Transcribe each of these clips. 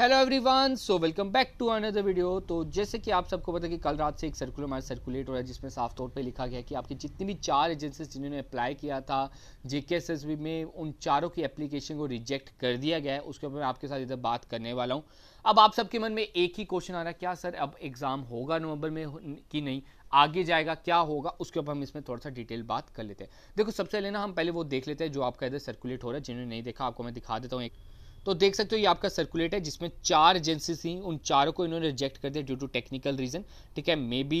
hello everyone so welcome back to another video तो जैसे कि आप सबको पता है कि कल रात से एक सर्कुलर हमारा सर्कुलेट हो रहा है जिसमें साफ तौर पे लिखा गया है कि आपकी जितनी भी चार एजेंसीज जिन्होंने अप्लाई किया था जेके एस में उन चारों की एप्लीकेशन को रिजेक्ट कर दिया गया है उसके ऊपर मैं आपके साथ इधर बात करने वाला हूँ अब आप सबके मन में एक ही क्वेश्चन आ रहा है क्या सर अब एग्ज़ाम होगा नवंबर में कि नहीं आगे जाएगा क्या होगा उसके ऊपर हम इसमें थोड़ा सा डिटेल बात कर लेते हैं देखो सबसे पहले ना हम पहले वो देख लेते हैं जो आपका इधर सर्कुलेट हो रहा है जिन्होंने नहीं देखा आपको मैं दिखा देता हूँ एक तो देख सकते हो ये आपका सर्कुलेट है जिसमें चार एजेंसी थी उन चारों को इन्होंने रिजेक्ट कर दिया ड्यू टू टेक्निकल रीज़न ठीक है मे बी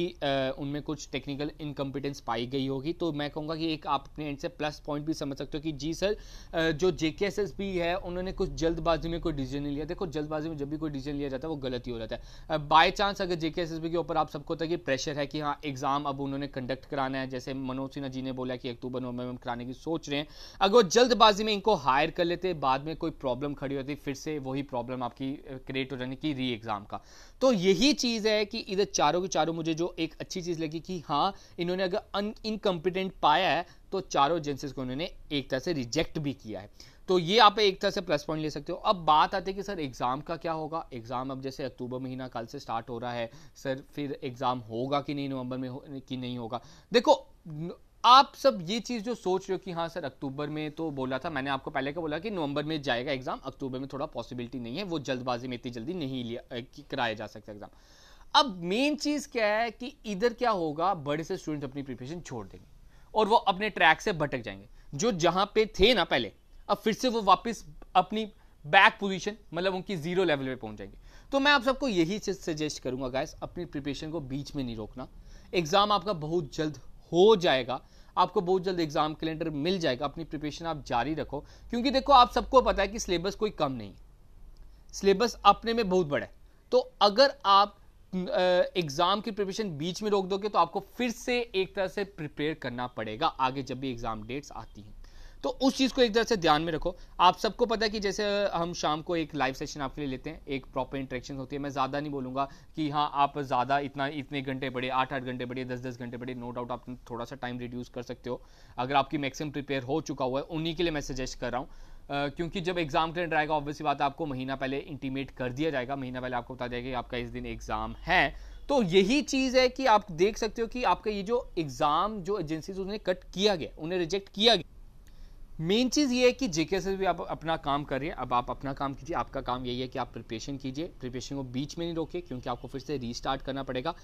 उनमें कुछ टेक्निकल इनकम्पिटेंस पाई गई होगी तो मैं कहूँगा कि एक आप अपने एंड से प्लस पॉइंट भी समझ सकते हो कि जी सर जो जे है उन्होंने कुछ जल्दबाजी में कोई डिसीजन नहीं लिया देखो जल्दबाजी में जब भी कोई डिसीजन लिया जाता है वो गलत ही हो जाता है बाई चांस अगर जे के ऊपर आप सबको था कि प्रेशर है कि हाँ एग्ज़ाम अब उन्होंने कंडक्ट कराना है जैसे मनोज सिन्हा जी ने बोला कि अक्टूबर नवंबर में कराने की सोच रहे हैं अगर वो जल्दबाजी में इनको हायर कर लेते बाद में कोई प्रॉब्लम खड़ी खड़ी होती फिर से वही प्रॉब्लम आपकी क्रिएट हो जाने की री एग्ज़ाम का तो यही चीज़ है कि इधर चारों के चारों मुझे जो एक अच्छी चीज़ लगी कि हाँ इन्होंने अगर इनकम्पिटेंट पाया है तो चारों एजेंसीज को उन्होंने एक तरह से रिजेक्ट भी किया है तो ये आप एक तरह से प्लस पॉइंट ले सकते हो अब बात आती है कि सर एग्ज़ाम का क्या होगा एग्ज़ाम अब जैसे अक्टूबर महीना कल से स्टार्ट हो रहा है सर फिर एग्ज़ाम होगा कि नहीं नवंबर में हो, कि नहीं होगा देखो आप सब ये चीज़ जो सोच रहे हो कि हाँ सर अक्टूबर में तो बोला था मैंने आपको पहले क्या बोला कि नवंबर में जाएगा एग्ज़ाम अक्टूबर में थोड़ा पॉसिबिलिटी नहीं है वो जल्दबाजी में इतनी जल्दी नहीं लिया कराया जा सकता एग्ज़ाम अब मेन चीज़ क्या है कि इधर क्या होगा बड़े से स्टूडेंट्स अपनी प्रिपरेशन छोड़ देंगे और वो अपने ट्रैक से भटक जाएंगे जो जहाँ पे थे ना पहले अब फिर से वो वापस अपनी बैक पोजीशन मतलब उनकी जीरो लेवल पे पहुंच जाएंगे तो मैं आप सबको यही चीज़ सजेस्ट करूंगा गाइस अपनी प्रिपरेशन को बीच में नहीं रोकना एग्ज़ाम आपका बहुत जल्द हो जाएगा आपको बहुत जल्द एग्जाम कैलेंडर मिल जाएगा अपनी प्रिपरेशन आप जारी रखो क्योंकि देखो आप सबको पता है कि सिलेबस कोई कम नहीं सिलेबस अपने में बहुत बड़ा है तो अगर आप एग्जाम की प्रिपरेशन बीच में रोक दोगे तो आपको फिर से एक तरह से प्रिपेयर करना पड़ेगा आगे जब भी एग्जाम डेट्स आती हैं तो उस चीज़ को एक तरह से ध्यान में रखो आप सबको पता है कि जैसे हम शाम को एक लाइव सेशन आपके लिए लेते हैं एक प्रॉपर इंट्रेक्शन होती है मैं ज़्यादा नहीं बोलूँगा कि हाँ आप ज़्यादा इतना इतने घंटे पढ़े आठ आठ घंटे पढ़े दस दस घंटे पढ़े नो डाउट आप थोड़ा सा टाइम रिड्यूस कर सकते हो अगर आपकी मैक्सिमम प्रिपेयर हो चुका हुआ है उन्हीं के लिए मैं सजेस्ट कर रहा हूँ Uh, क्योंकि जब एग्ज़ाम अंडर आएगा ऑब्वियसली बात आपको महीना पहले इंटीमेट कर दिया जाएगा महीना पहले आपको बता जाएगा कि आपका इस दिन एग्ज़ाम है तो यही चीज़ है कि आप देख सकते हो कि आपका ये जो एग्ज़ाम जो एजेंसी उन्हें कट किया गया उन्हें रिजेक्ट किया गया मेन चीज़ ये है कि जेके से भी आप अपना काम कर रहे हैं अब आप अपना काम कीजिए आपका काम यही है कि आप प्रिपरेशन कीजिए प्रिपरेशन को बीच में नहीं रोके क्योंकि आपको फिर से रीस्टार्ट करना पड़ेगा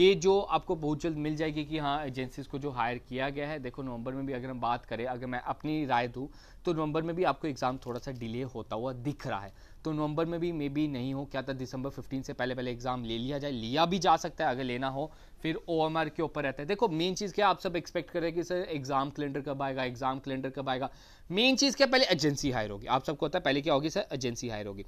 ये जो आपको बहुत जल्द मिल जाएगी कि हाँ एजेंसीज को जो हायर किया गया है देखो नवंबर में भी अगर हम बात करें अगर मैं अपनी राय दूँ तो नवंबर में भी आपको एग्ज़ाम थोड़ा सा डिले होता हुआ दिख रहा है तो नवंबर में भी मे बी नहीं हो क्या था दिसंबर 15 से पहले पहले एग्जाम ले लिया जाए लिया भी जा सकता है अगर लेना हो फिर ओ के ऊपर रहता है देखो मेन चीज़ क्या आप सब एक्सपेक्ट करें कि सर एग्जाम कैलेंडर कब आएगा एग्जाम कैलेंडर कब आएगा मेन चीज़ क्या पहले एजेंसी हायर होगी आप सबको होता है पहले क्या होगी सर एजेंसी हायर होगी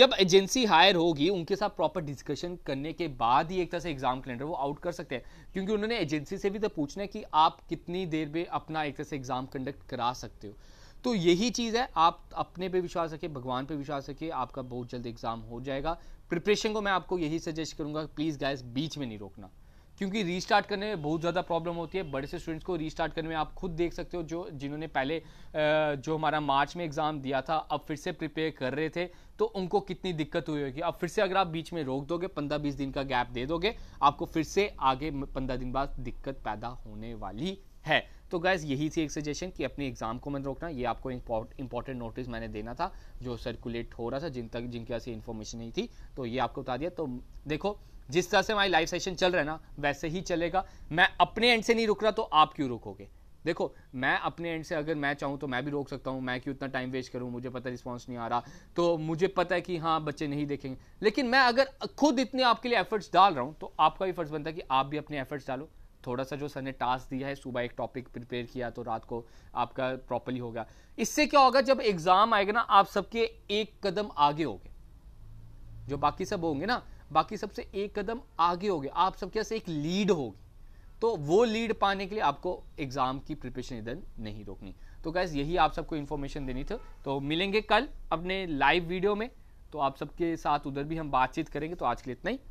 जब एजेंसी हायर होगी उनके साथ प्रॉपर डिस्कशन करने के बाद ही एक तरह से एग्जाम कैलेंडर वो आउट कर सकते हैं क्योंकि उन्होंने एजेंसी से भी तो पूछना है कि आप कितनी देर में अपना एक तरह से एग्जाम कंडक्ट करा सकते हो तो यही चीज़ है आप अपने पे विश्वास रखिए भगवान पे विश्वास रखिए आपका बहुत जल्द एग्ज़ाम हो जाएगा प्रिपरेशन को मैं आपको यही सजेस्ट करूंगा प्लीज़ गैस बीच में नहीं रोकना क्योंकि रीस्टार्ट करने में बहुत ज़्यादा प्रॉब्लम होती है बड़े से स्टूडेंट्स को रीस्टार्ट करने में आप खुद देख सकते हो जो जिन्होंने पहले जो हमारा मार्च में एग्ज़ाम दिया था अब फिर से प्रिपेयर कर रहे थे तो उनको कितनी दिक्कत हुई होगी अब फिर से अगर आप बीच में रोक दोगे पंद्रह बीस दिन का गैप दे दोगे आपको फिर से आगे पंद्रह दिन बाद दिक्कत पैदा होने वाली है तो गैस यही थी एक सजेशन कि अपने एग्ज़ाम को मत रोकना ये आपको इंपॉर्टेंट नोटिस मैंने देना था जो सर्कुलेट हो रहा था जिन तक जिनके पास इन्फॉर्मेशन नहीं थी तो ये आपको बता दिया तो देखो जिस तरह से हमारी लाइव सेशन चल रहा है ना वैसे ही चलेगा मैं अपने एंड से नहीं रुक रहा तो आप क्यों रुकोगे देखो मैं अपने एंड से अगर मैं चाहूँ तो मैं भी रोक सकता हूँ मैं क्यों इतना टाइम वेस्ट करूँ मुझे पता रिस्पॉन्स नहीं आ रहा तो मुझे पता है कि हाँ बच्चे नहीं देखेंगे लेकिन मैं अगर खुद इतने आपके लिए एफर्ट्स डाल रहा हूँ तो आपका भी फर्ज बनता है कि आप भी अपने एफर्ट्स डालो थोड़ा सा जो सर ने टास्क दिया है सुबह एक टॉपिक प्रिपेयर किया तो रात को आपका प्रॉपरली होगा इससे क्या होगा जब एग्ज़ाम आएगा ना आप सबके एक कदम आगे हो जो बाकी सब होंगे ना बाकी सबसे एक कदम आगे हो आप सबके से एक लीड होगी तो वो लीड पाने के लिए आपको एग्ज़ाम की प्रिपरेशन इधर नहीं रोकनी तो गैस यही आप सबको इन्फॉर्मेशन देनी थी तो मिलेंगे कल अपने लाइव वीडियो में तो आप सबके साथ उधर भी हम बातचीत करेंगे तो आज के लिए इतना ही